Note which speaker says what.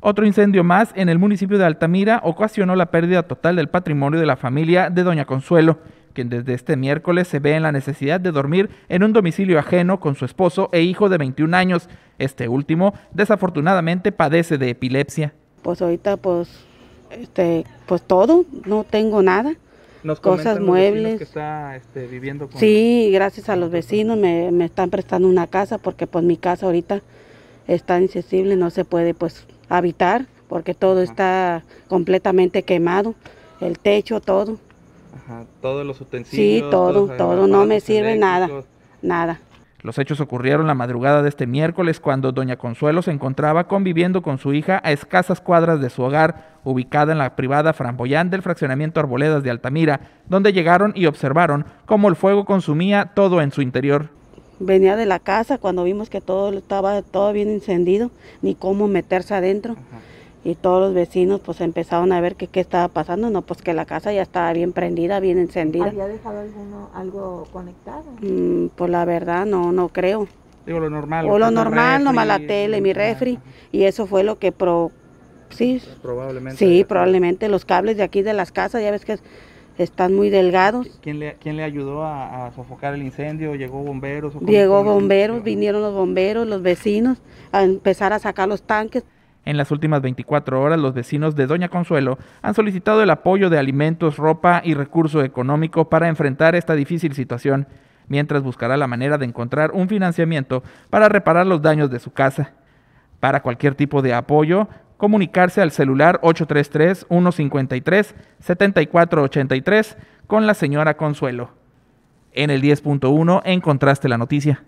Speaker 1: Otro incendio más en el municipio de Altamira ocasionó la pérdida total del patrimonio de la familia de Doña Consuelo, quien desde este miércoles se ve en la necesidad de dormir en un domicilio ajeno con su esposo e hijo de 21 años. Este último, desafortunadamente, padece de epilepsia.
Speaker 2: Pues ahorita, pues, este, pues todo, no tengo nada.
Speaker 1: cosas muebles. Este,
Speaker 2: sí, gracias a los vecinos me, me están prestando una casa porque pues mi casa ahorita está incesible no se puede pues habitar porque todo está completamente quemado, el techo, todo.
Speaker 1: Ajá, todos los utensilios. Sí, todo, todo, no me sirve nada, nada. Los hechos ocurrieron la madrugada de este miércoles cuando doña Consuelo se encontraba conviviendo con su hija a escasas cuadras de su hogar, ubicada en la privada Framboyán del fraccionamiento Arboledas de Altamira, donde llegaron y observaron cómo el fuego consumía todo en su interior
Speaker 2: venía de la casa cuando vimos que todo estaba todo bien encendido, ni cómo meterse adentro. Y todos los vecinos pues empezaron a ver que qué estaba pasando, no, pues que la casa ya estaba bien prendida, bien encendida. ¿Había dejado alguno, algo conectado? Mm, pues la verdad no, no creo. Digo lo normal. O lo normal, nomás la tele, mi refri. Y eso fue lo que pro, sí.
Speaker 1: Probablemente. Sí,
Speaker 2: probablemente los cables de aquí de las casas, ya ves que están muy delgados.
Speaker 1: ¿Quién le, quién le ayudó a, sofocar el incendio? ¿Llegó bomberos? O Llegó bomberos,
Speaker 2: vinieron los bomberos, los vecinos, a empezar a sacar los tanques.
Speaker 1: En las últimas 24 horas, los vecinos de Doña Consuelo han solicitado el apoyo de alimentos, ropa y recurso económico para enfrentar esta difícil situación, mientras buscará la manera de encontrar un financiamiento para reparar los daños de su casa. Para cualquier tipo de apoyo, comunicarse al celular 833-153-7483 con la señora Consuelo. En el 10.1 encontraste la noticia.